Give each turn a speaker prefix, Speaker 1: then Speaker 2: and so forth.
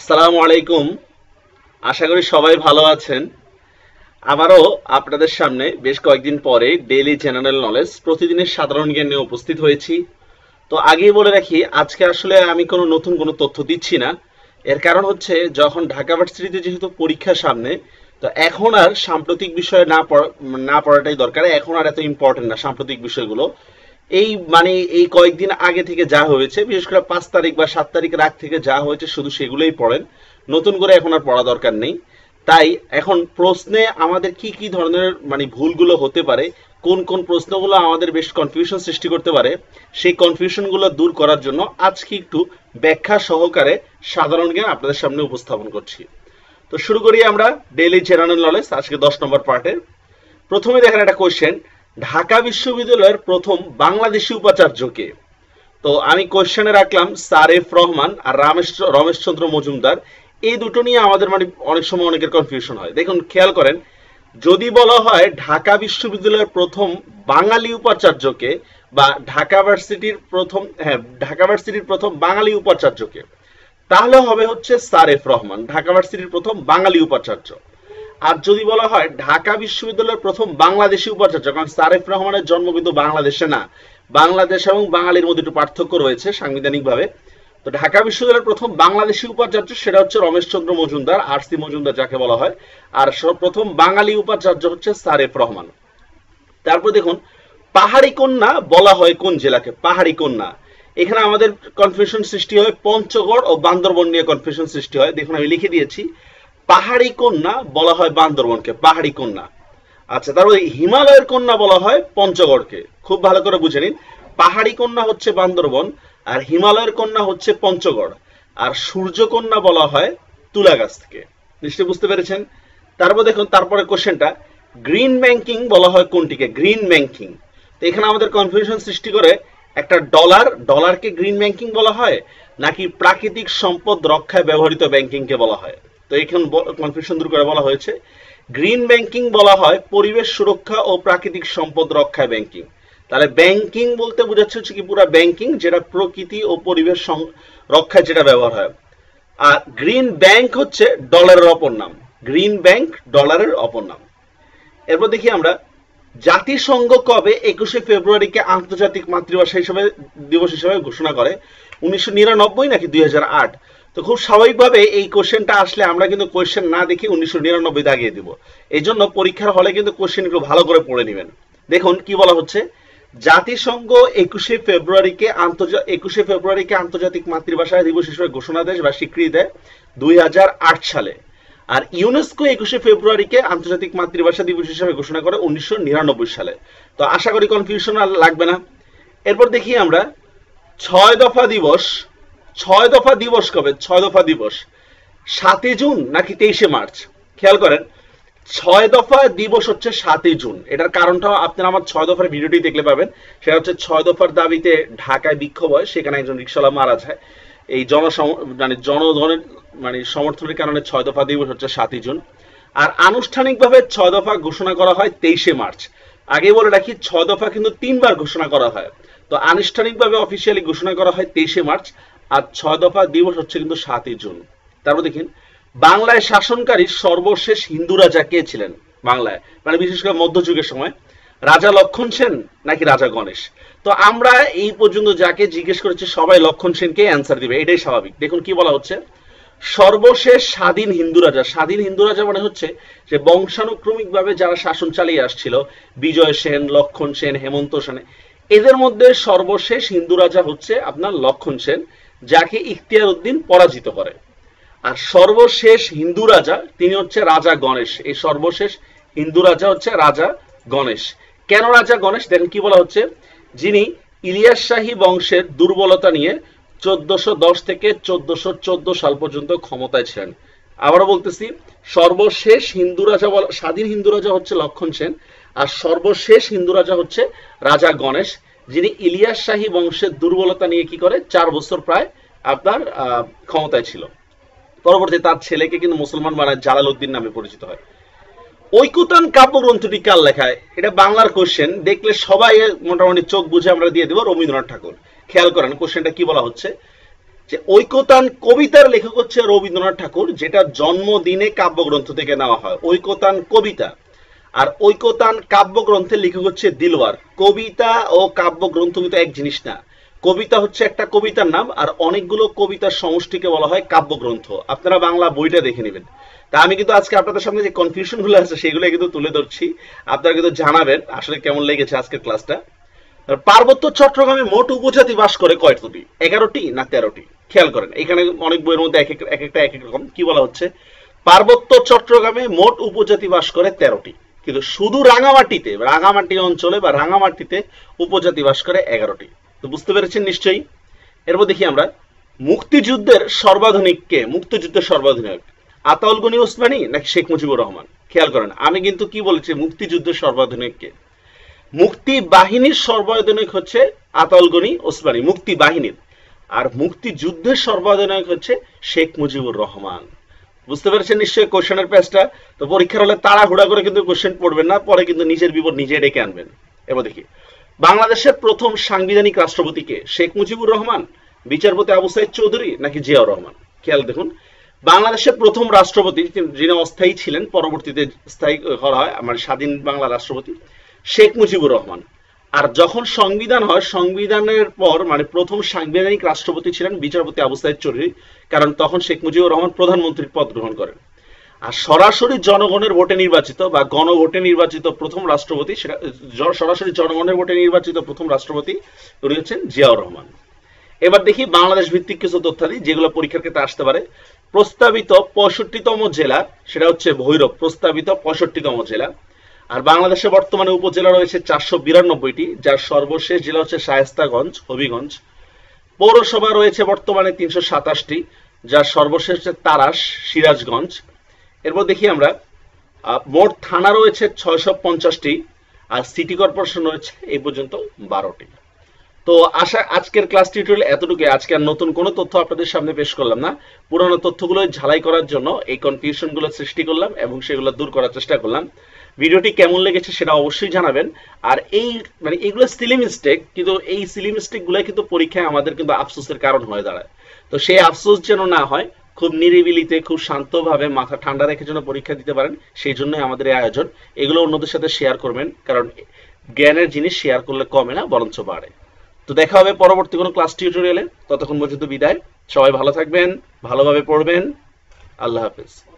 Speaker 1: আসসালামু আলাইকুম আশা করি সবাই ভালো আছেন আবারও আপনাদের সামনে বেশ কয়েকদিন পরে ডেইলি জেনারেল নলেজ প্রতিদিনের সাধারণ জ্ঞান নিয়ে উপস্থিত হয়েছি তো আগে বলে রাখি আজকে আসলে আমি কোনো নতুন কোনো তথ্য দিচ্ছি না এর কারণ হচ্ছে যখন ঢাকা ভার্সিটিতে যেহেতু পরীক্ষা সামনে তো এখন আর সাম্প্রতিক বিষয়ে না পড়া না পড়াটাই দরকার এখন আর এত ইম্পর্টেন্ট না সাম্প্রতিক বিষয়গুলো এই মানে এই কয়েকদিন আগে থেকে যা হয়েছে বিশেষ করে পাঁচ তারিখ বা সাত তারিখ রাগ থেকে যা হয়েছে শুধু সেগুলোই পড়েন নতুন করে এখন আর পড়া দরকার নেই তাই এখন প্রশ্নে আমাদের কি কি ধরনের মানে ভুলগুলো হতে পারে কোন কোন প্রশ্নগুলো আমাদের বেশ কনফিউশন সৃষ্টি করতে পারে সেই কনফিউশনগুলো দূর করার জন্য আজকে একটু ব্যাখ্যা সহকারে সাধারণ জ্ঞান আপনাদের সামনে উপস্থাপন করছি তো শুরু করি আমরা ডেইলি জেনারেল নলেজ আজকে দশ নম্বর পার্টের প্রথমে দেখেন একটা কোয়েশ্চেন ঢাকা বিশ্ববিদ্যালয়ের প্রথম বাংলাদেশি উপাচার্যকে তো আমি কোশ্চেনে রাখলাম সারেফ রহমান আর রামেশ রমেশচন্দ্র মজুমদার এই দুটো নিয়ে আমাদের মানে অনেক সময় অনেকের কনফিউশন হয় দেখুন খেয়াল করেন যদি বলা হয় ঢাকা বিশ্ববিদ্যালয়ের প্রথম বাঙালি উপাচার্যকে বা ঢাকা ভার্সিটির প্রথম হ্যাঁ ঢাকা ভার্সিটির প্রথম বাঙালি উপাচার্যকে তাহলে হবে হচ্ছে সারেফ রহমান ঢাকা ভার্সিটির প্রথম বাঙালি উপাচার্য আর যদি বলা হয় ঢাকা বিশ্ববিদ্যালয়ের প্রথম বাংলাদেশি উপাচার্য কারণ সারেফ রহমানের জন্ম কিন্তু বাংলাদেশে না বাংলাদেশ এবং বাঙালির মধ্যে একটু পার্থক্য রয়েছে সাংবিধানিকভাবে তো ঢাকা বিশ্ববিদ্যালয়ের প্রথম বাংলাদেশি উপাচার্য সেটা হচ্ছে রমেশচন্দ্র মজুমদার আর সি মজুমদার যাকে বলা হয় আর প্রথম বাঙালি উপাচার্য হচ্ছে সারেফ রহমান তারপর দেখুন পাহাড়ি কন্যা বলা হয় কোন জেলাকে পাহাড়ি কন্যা এখানে আমাদের কনফিউশন সৃষ্টি হয় পঞ্চগড় ও বান্দরবন নিয়ে কনফিউশন সৃষ্টি হয় দেখুন আমি লিখে দিয়েছি পাহাড়ি কন্যা বলা হয় বান্দরবনকে পাহাড়ি কন্যা আচ্ছা তারপরে হিমালয়ের কন্যা বলা হয় পঞ্চগড়কে খুব ভালো করে বুঝে নিন পাহাড়ি কন্যা হচ্ছে বান্দরবন আর হিমালয়ের কন্যা হচ্ছে পঞ্চগড় আর সূর্যকন্যা বলা হয় থেকে নিশ্চয় বুঝতে পেরেছেন তারপর দেখুন তারপরে কোশ্চেনটা গ্রিন ব্যাংকিং বলা হয় কোনটিকে গ্রিন ব্যাংকিং তো এখানে আমাদের কনফিউশন সৃষ্টি করে একটা ডলার ডলারকে গ্রিন ব্যাংকিং বলা হয় নাকি প্রাকৃতিক সম্পদ রক্ষায় ব্যবহৃত ব্যাংকিংকে বলা হয় তো এখানে কনফিউশন দূর করে বলা হয়েছে গ্রিন ব্যাংকিং বলা হয় পরিবেশ সুরক্ষা ও প্রাকৃতিক সম্পদ রক্ষায় ব্যাংকিং তাহলে ব্যাংকিং বলতে বোঝাচ্ছে হচ্ছে কি পুরা ব্যাংকিং যেটা প্রকৃতি ও পরিবেশ রক্ষায় যেটা ব্যবহার হয় আর গ্রিন ব্যাংক হচ্ছে ডলারের অপর নাম গ্রিন ব্যাংক ডলারের অপর নাম এরপর দেখি আমরা জাতিসংঘ কবে একুশে ফেব্রুয়ারিকে আন্তর্জাতিক মাতৃভাষা হিসেবে দিবস হিসেবে ঘোষণা করে উনিশশো নিরানব্বই নাকি দুই তো খুব স্বাভাবিকভাবে এই কোয়েশ্চেনটা আসলে আমরা কিন্তু কোয়েশ্চেন না দেখে উনিশশো নিরানব্বই দাগিয়ে দিব এই জন্য পরীক্ষার হলে কিন্তু কোশ্চেনগুলো ভালো করে পড়ে নেবেন দেখুন কি বলা হচ্ছে জাতিসংঘ একুশে ফেব্রুয়ারিকে আন্তর্জাতিক একুশে ফেব্রুয়ারিকে আন্তর্জাতিক মাতৃভাষা দিবস হিসেবে ঘোষণা দেয় বা স্বীকৃতি দেয় দুই সালে আর ইউনেস্কো একুশে ফেব্রুয়ারিকে আন্তর্জাতিক মাতৃভাষা দিবস হিসেবে ঘোষণা করে উনিশশো সালে তো আশা করি কনফিউশন আর লাগবে না এরপর দেখি আমরা ছয় দফা দিবস ছয় দফা দিবস কবে ছয় দফা দিবস সাতই জুন নাকি তেইশে মার্চ খেয়াল করেন ছয় দফা দিবস হচ্ছে সাতই জুন এটার কারণটা আপনারা আমার ছয় দফার ভিডিওটি দেখলে পাবেন সেটা হচ্ছে ছয় দফার দাবিতে ঢাকায় বিক্ষোভ হয় সেখানে একজন রিক্সাওয়ালা মারা যায় এই জনসম মানে জনধনের মানে সমর্থনের কারণে ছয় দফা দিবস হচ্ছে সাতই জুন আর আনুষ্ঠানিকভাবে ছয় দফা ঘোষণা করা হয় তেইশে মার্চ আগে বলে রাখি ছয় দফা কিন্তু তিনবার ঘোষণা করা হয় তো আনুষ্ঠানিকভাবে অফিসিয়ালি ঘোষণা করা হয় তেইশে মার্চ আর ছয় দফা দিবস হচ্ছে কিন্তু সাতই জুন তারপর দেখেন বাংলায় শাসনকারী সর্বশেষ হিন্দু রাজা কে ছিলেন বাংলায় মানে বিশেষ করে মধ্যযুগের সময় রাজা লক্ষণ সেন নাকি রাজা গণেশ তো আমরা এই পর্যন্ত যাকে জিজ্ঞেস করেছি সবাই লক্ষণ সেনকে অ্যান্সার দিবে এটাই স্বাভাবিক দেখুন কি বলা হচ্ছে সর্বশেষ স্বাধীন হিন্দু রাজা স্বাধীন হিন্দু রাজা মানে হচ্ছে যে বংশানুক্রমিকভাবে যারা শাসন চালিয়ে আসছিল বিজয় সেন লক্ষণ সেন হেমন্ত সেন এদের মধ্যে সর্বশেষ হিন্দু রাজা হচ্ছে আপনার লক্ষণ সেন যাকে ইখতিয়ার উদ্দিন পরাজিত করে আর সর্বশেষ হিন্দু রাজা তিনি হচ্ছে রাজা গণেশ এই সর্বশেষ হিন্দু রাজা হচ্ছে রাজা গণেশ কেন রাজা গণেশ দেখেন কি বলা হচ্ছে যিনি ইলিয়াস শাহী বংশের দুর্বলতা নিয়ে চোদ্দশো দশ থেকে চোদ্দশো চোদ্দ সাল পর্যন্ত ক্ষমতায় ছিলেন আবারও বলতেছি সর্বশেষ হিন্দু রাজা বলা স্বাধীন হিন্দু রাজা হচ্ছে লক্ষণ সেন আর সর্বশেষ হিন্দু রাজা হচ্ছে রাজা গণেশ যিনি ইলিয়াস শাহী বংশের দুর্বলতা নিয়ে কি করে চার বছর প্রায় আপনার ক্ষমতায় ছিল পরবর্তী তার ছেলেকে কিন্তু মুসলমান বানায় জালাল উদ্দিন নামে পরিচিত হয় ঐকুতান কাব্য গ্রন্থটি কার লেখায় এটা বাংলার কোশ্চেন দেখলে সবাই মোটামুটি চোখ বুঝে আমরা দিয়ে দেব রবীন্দ্রনাথ ঠাকুর খেয়াল করেন কোশ্চেনটা কি বলা হচ্ছে যে ঐকতান কবিতার লেখক হচ্ছে রবীন্দ্রনাথ ঠাকুর যেটা জন্মদিনে কাব্যগ্রন্থ থেকে নেওয়া হয় ঐকতান কবিতা আর ঐকতান কাব্যগ্রন্থের লেখক হচ্ছে দিলওয়ার কবিতা ও কাব্যগ্রন্থ কিন্তু এক জিনিস না কবিতা হচ্ছে একটা কবিতার নাম আর অনেকগুলো কবিতার সমষ্টিকে বলা হয় কাব্যগ্রন্থ আপনারা বাংলা বইটা দেখে নেবেন তা আমি কিন্তু আজকে আপনাদের সামনে যে কনফিউশনগুলো আছে সেগুলো কিন্তু তুলে ধরছি আপনারা কিন্তু জানাবেন আসলে কেমন লেগেছে আজকের ক্লাসটা পার্বত্য চট্টগ্রামে মোট উপজাতি বাস করে কয়টি এগারোটি না তেরোটি খেয়াল করেন এখানে অনেক বইয়ের মধ্যে এক এক একটা এক এক রকম কি বলা হচ্ছে পার্বত্য চট্টগ্রামে মোট উপজাতি বাস করে তেরোটি কিন্তু শুধু রাঙামাটিতে রাঙামাটি অঞ্চলে বা রাঙামাটিতে উপজাতি বাস করে এগারোটি তো বুঝতে পেরেছেন নিশ্চয়ই এরপর দেখি আমরা মুক্তিযুদ্ধের সর্বাধুনিক কে মুক্তিযুদ্ধের সর্বাধুনিক আতাউল গনি ওসমানী নাকি শেখ মুজিবুর রহমান খেয়াল করেন আমি কিন্তু কি বলেছি মুক্তিযুদ্ধের সর্বাধুনিক কে মুক্তি বাহিনীর সর্বাধুনিক হচ্ছে আতাউল গনি ওসমানী মুক্তি বাহিনীর আর মুক্তিযুদ্ধের সর্বাধুনিক হচ্ছে শেখ মুজিবুর রহমান বুঝতে পারছেন নিশ্চয়ই কোশ্চেনের পেজটা তো পরীক্ষার হলে তাড়াহুড়া করে কিন্তু কোশ্চেন পড়বেন না পরে কিন্তু নিজের বিপদ নিজে ডেকে আনবেন এবার দেখি বাংলাদেশের প্রথম সাংবিধানিক রাষ্ট্রপতিকে শেখ মুজিবুর রহমান বিচারপতি আবু সাইদ চৌধুরী নাকি জিয়াউর রহমান খেয়াল দেখুন বাংলাদেশের প্রথম রাষ্ট্রপতি যিনি অস্থায়ী ছিলেন পরবর্তীতে স্থায়ী করা হয় আমার মানে স্বাধীন বাংলা রাষ্ট্রপতি শেখ মুজিবুর রহমান আর যখন সংবিধান হয় সংবিধানের পর মানে প্রথম সাংবিধানিক রাষ্ট্রপতি ছিলেন বিচারপতি আবু সাইদ চৌধুরী কারণ তখন শেখ মুজিবুর রহমান প্রধানমন্ত্রীর পদ গ্রহণ করেন আর সরাসরি জনগণের ভোটে নির্বাচিত বা গণভোটে নির্বাচিত প্রথম রাষ্ট্রপতি সরাসরি জনগণের ভোটে নির্বাচিত প্রথম রাষ্ট্রপতি উনি হচ্ছেন জিয়াউর রহমান এবার দেখি বাংলাদেশ ভিত্তিক কিছু তথ্যাদি যেগুলো পরীক্ষার ক্ষেত্রে আসতে পারে প্রস্তাবিত পঁয়ষট্টিতম জেলা সেটা হচ্ছে ভৈরব প্রস্তাবিত পঁয়ষট্টিতম জেলা আর বাংলাদেশে বর্তমানে উপজেলা রয়েছে চারশো বিরানব্বইটি যার সর্বশেষ জেলা হচ্ছে শায়স্তাগঞ্জ হবিগঞ্জ পৌরসভা রয়েছে বর্তমানে তিনশো সাতাশটি যার সর্বশেষ হচ্ছে তারাস সিরাজগঞ্জ এরপর দেখি আমরা মোট থানা রয়েছে ছয়শো পঞ্চাশটি আর সিটি কর্পোরেশন রয়েছে এই পর্যন্ত বারোটি তো আশা আজকের ক্লাস টিউটোরিয়াল এতটুকু আজকে আর নতুন কোনো তথ্য আপনাদের সামনে পেশ করলাম না পুরোনো তথ্যগুলো ঝালাই করার জন্য এই কনফিউশনগুলো সৃষ্টি করলাম এবং সেগুলো দূর করার চেষ্টা করলাম ভিডিওটি কেমন লেগেছে সেটা অবশ্যই জানাবেন আর এই মানে এইগুলো সিলি মিস্টেক কিন্তু এই সিলি মিস্টেকগুলো কিন্তু পরীক্ষায় আমাদের কিন্তু আফসোসের কারণ হয়ে দাঁড়ায় তো সেই আফসোস যেন না হয় খুব নিরিবিলিতে খুব শান্তভাবে মাথা ঠান্ডা রেখে যেন পরীক্ষা দিতে পারেন সেই জন্যই আমাদের এই আয়োজন এগুলো অন্যদের সাথে শেয়ার করবেন কারণ জ্ঞানের জিনিস শেয়ার করলে কমে না বরঞ্চ বাড়ে তো দেখা হবে পরবর্তী কোনো ক্লাস টিউটোরিয়ালে ততক্ষণ পর্যন্ত বিদায় সবাই ভালো থাকবেন ভালোভাবে পড়বেন আল্লাহ হাফিজ